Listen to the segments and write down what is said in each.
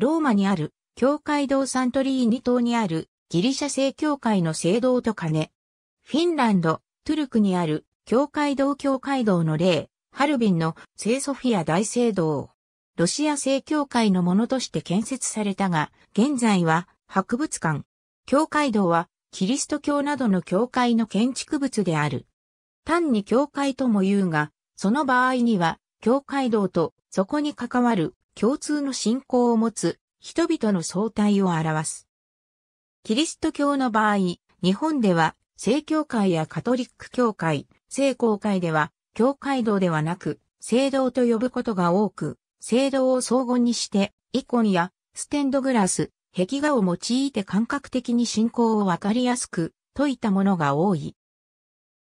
ローマにある、教会堂サントリーニ島にある、ギリシャ正教会の聖堂と金。フィンランド、トゥルクにある、教会堂教会堂の例、ハルビンの聖ソフィア大聖堂。ロシア正教会のものとして建設されたが、現在は博物館。教会堂は、キリスト教などの教会の建築物である。単に教会とも言うが、その場合には、教会堂とそこに関わる共通の信仰を持つ人々の相対を表す。キリスト教の場合、日本では、正教会やカトリック教会、聖公会では、教会道ではなく、聖堂と呼ぶことが多く、聖堂を荘厳にして、イコンやステンドグラス、壁画を用いて感覚的に信仰をわかりやすくといたものが多い。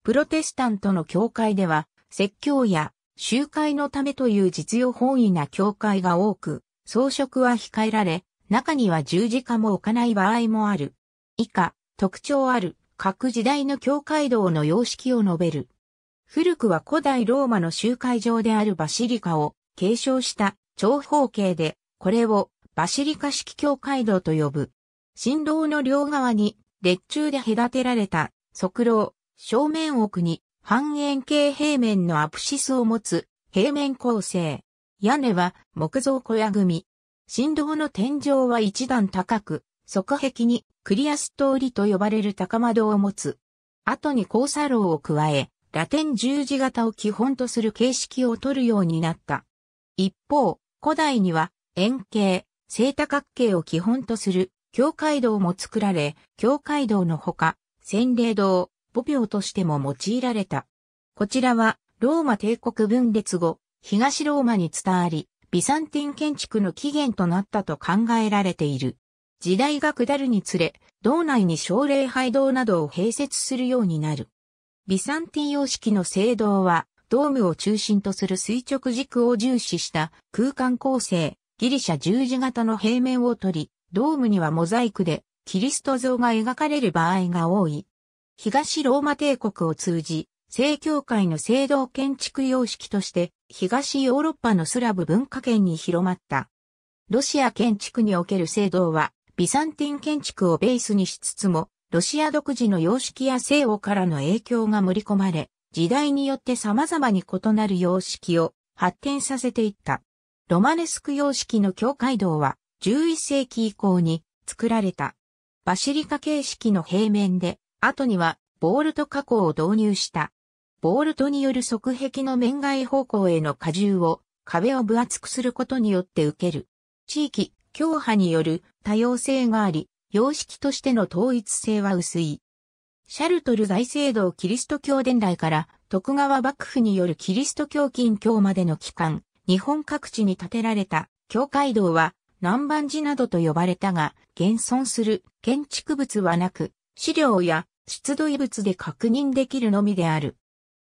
プロテスタントの教会では、説教や集会のためという実用本位な教会が多く、装飾は控えられ、中には十字架も置かない場合もある。以下、特徴ある各時代の教会堂の様式を述べる。古くは古代ローマの集会場であるバシリカを継承した長方形で、これをバシリカ式教会堂と呼ぶ。新郎の両側に列柱で隔てられた側廊、正面奥に半円形平面のアプシスを持つ平面構成。屋根は木造小屋組。振動の天井は一段高く、側壁にクリアストーリと呼ばれる高窓を持つ。後に交差楼を加え、ラテン十字型を基本とする形式を取るようになった。一方、古代には円形、正多角形を基本とする教会堂も作られ、教会堂のほか、洗礼堂、母廟としても用いられた。こちらは、ローマ帝国分裂後、東ローマに伝わり、ビサンティン建築の起源となったと考えられている。時代が下るにつれ、道内に奨励廃道などを併設するようになる。ビサンティン様式の聖堂は、ドームを中心とする垂直軸を重視した空間構成、ギリシャ十字型の平面を取り、ドームにはモザイクでキリスト像が描かれる場合が多い。東ローマ帝国を通じ、正教会の聖堂建築様式として東ヨーロッパのスラブ文化圏に広まった。ロシア建築における制度は、ビサンティン建築をベースにしつつも、ロシア独自の様式や西欧からの影響が盛り込まれ、時代によって様々に異なる様式を発展させていった。ロマネスク様式の教会堂は11世紀以降に作られた。バシリカ形式の平面で、後にはボールト加工を導入したボルトによる側壁の面外方向への荷重を壁を分厚くすることによって受ける。地域、強派による多様性があり、様式としての統一性は薄い。シャルトル大聖堂キリスト教伝来から徳川幕府によるキリスト教近教までの期間、日本各地に建てられた教会堂は南蛮寺などと呼ばれたが、現存する建築物はなく、資料や出土遺物で確認できるのみである。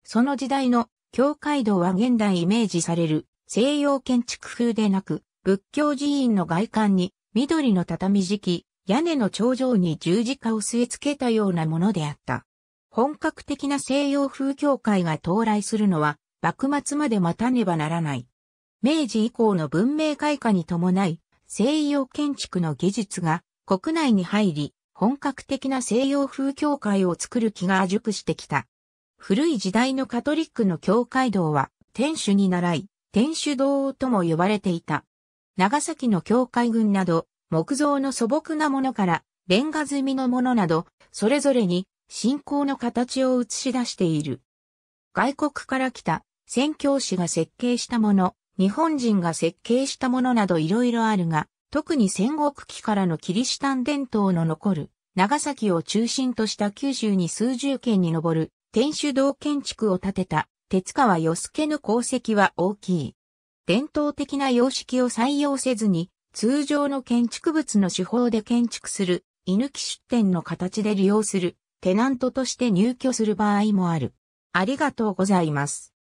その時代の教会堂は現代イメージされる西洋建築風でなく、仏教寺院の外観に緑の畳敷き、屋根の頂上に十字架を据え付けたようなものであった。本格的な西洋風教会が到来するのは、幕末まで待たねばならない。明治以降の文明開化に伴い、西洋建築の技術が国内に入り、本格的な西洋風教会を作る気が熟してきた。古い時代のカトリックの教会堂は、天主に習い、天主堂とも呼ばれていた。長崎の教会群など、木造の素朴なものから、レンガ積みのものなど、それぞれに信仰の形を映し出している。外国から来た宣教師が設計したもの、日本人が設計したものなどいろいろあるが、特に戦国期からのキリシタン伝統の残る、長崎を中心とした九州に数十件に上る天主堂建築を建てた鉄川義助の功績は大きい。伝統的な様式を採用せずに、通常の建築物の手法で建築する、居抜き出店の形で利用する、テナントとして入居する場合もある。ありがとうございます。